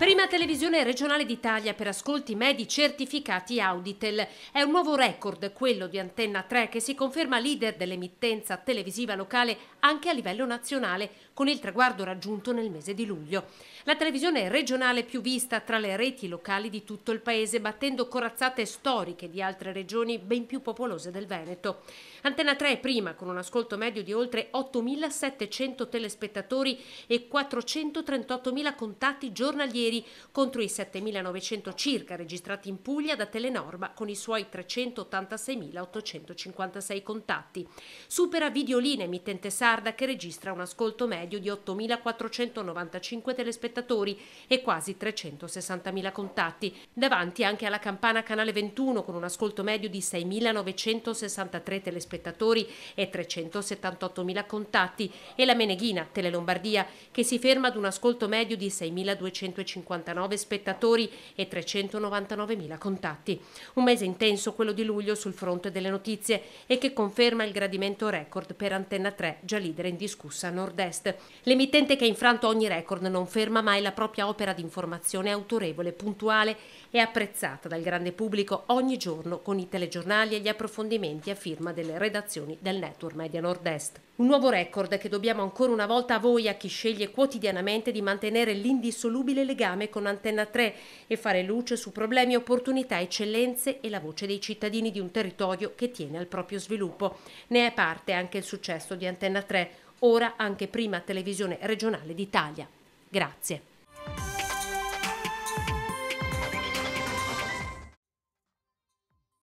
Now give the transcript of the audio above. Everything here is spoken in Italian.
Prima televisione regionale d'Italia per ascolti medi certificati Auditel. È un nuovo record quello di Antenna 3 che si conferma leader dell'emittenza televisiva locale anche a livello nazionale con il traguardo raggiunto nel mese di luglio. La televisione regionale più vista tra le reti locali di tutto il paese battendo corazzate storiche di altre regioni ben più popolose del Veneto. Antenna 3 è prima con un ascolto medio di oltre 8.700 telespettatori e 438.000 contatti giornalieri cantieri contro i 7.900 circa registrati in Puglia da Telenorma con i suoi 386.856 contatti. Supera Videolina, emittente sarda, che registra un ascolto medio di 8.495 telespettatori e quasi 360.000 contatti. Davanti anche alla campana Canale 21 con un ascolto medio di 6.963 telespettatori e 378.000 contatti e la Meneghina, Telelombardia, che si ferma ad un ascolto medio di 6.250 59 spettatori e 399.000 contatti. Un mese intenso quello di luglio sul fronte delle notizie e che conferma il gradimento record per Antenna 3, già leader indiscussa a nord-est. L'emittente che ha infranto ogni record non ferma mai la propria opera di informazione autorevole, puntuale e apprezzata dal grande pubblico ogni giorno con i telegiornali e gli approfondimenti a firma delle redazioni del network Media Nord-Est. Un nuovo record che dobbiamo ancora una volta a voi, a chi sceglie quotidianamente di mantenere l'indissolubile legame con Antenna 3 e fare luce su problemi, opportunità, eccellenze e la voce dei cittadini di un territorio che tiene al proprio sviluppo. Ne è parte anche il successo di Antenna 3, ora anche prima televisione regionale d'Italia. Grazie.